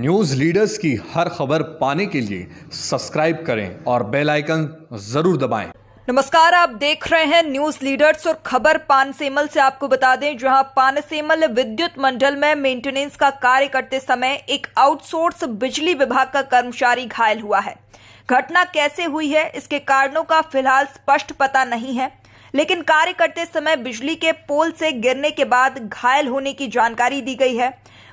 News leaders की हर खबर पाने के लिए सब्सक्राइब करें और बेल आइकन ज़रूर दबाएं। नमस्कार आप देख रहे हैं न्यूज लीडर्स और खबर पानसेमल से आपको बता दें जहां पानसेमल विद्युत मंडल में मेंटेनेंस का कार्य करते समय एक आउटसोर्स बिजली विभाग का कर्मचारी घायल हुआ है घटना कैसे हुई है इसके कारणों का फिलहाल स्पष्ट पता नहीं है लेकिन कार्य करते समय बिजली के पोल से गिरने के बाद घायल होने की जानकारी दी गई है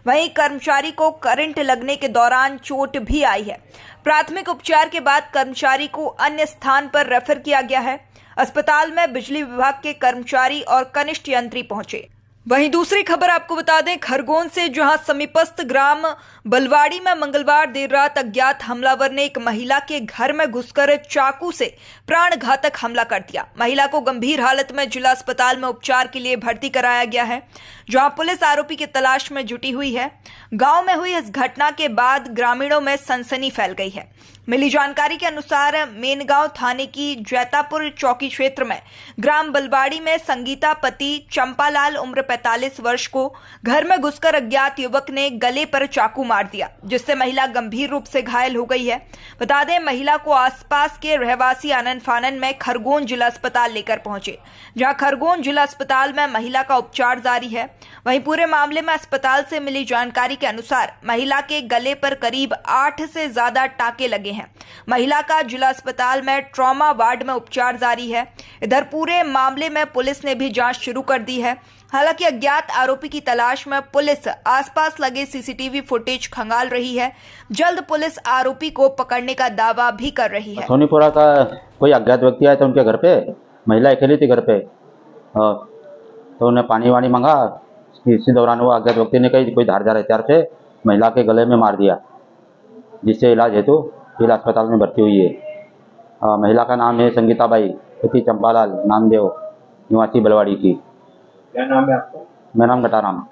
वहीं कर्मचारी को करंट लगने के दौरान चोट भी आई है प्राथमिक उपचार के बाद कर्मचारी को अन्य स्थान पर रेफर किया गया है अस्पताल में बिजली विभाग के कर्मचारी और कनिष्ठ यंत्री पहुंचे वहीं दूसरी खबर आपको बता दें खरगोन से जहां समीपस्थ ग्राम बलवाड़ी में मंगलवार देर रात अज्ञात हमलावर ने एक महिला के घर में घुसकर चाकू से प्राण घातक हमला कर दिया महिला को गंभीर हालत में जिला अस्पताल में उपचार के लिए भर्ती कराया गया है जहां पुलिस आरोपी की तलाश में जुटी हुई है गांव में हुई इस घटना के बाद ग्रामीणों में सनसनी फैल गई है मिली जानकारी के अनुसार मेनगांव थाने की जैतापुर चौकी क्षेत्र में ग्राम बलबाड़ी में संगीता पति चंपालाल उम्र 45 वर्ष को घर में घुसकर अज्ञात युवक ने गले पर चाकू मार दिया जिससे महिला गंभीर रूप से घायल हो गई है बता दें महिला को आसपास के रहवासी आनंद फानन में खरगोन जिला अस्पताल लेकर पहुंचे जहां खरगोन जिला अस्पताल में महिला का उपचार जारी है वहीं पूरे मामले में अस्पताल से मिली जानकारी के अनुसार महिला के गले पर करीब आठ से ज्यादा टाके लगे हैं महिला का जिला अस्पताल में ट्रॉमा वार्ड में उपचार जारी है इधर पूरे मामले में पुलिस ने भी जांच शुरू कर दी है हालांकि अज्ञात आरोपी की तलाश में पुलिस आसपास लगे सीसीटीवी फुटेज खंगाल रही है जल्द पुलिस आरोपी को पकड़ने का दावा भी कर रही है सोनीपुरा का कोई अज्ञात व्यक्ति आया था उनके घर पे महिला अकेली थी घर पे हाँ। तो उन्हें पानी वानी मंगा इसी दौरान वो अज्ञात व्यक्ति ने कई कोई धारदार हथियार से महिला के गले में मार दिया जिससे इलाज हेतु जिला अस्पताल में भर्ती हुई है आ, महिला का नाम है संगीता बाई पति चंपालाल नामदेव निवासी बलवाड़ी की क्या नाम है आपका मेरा नाम घटाराम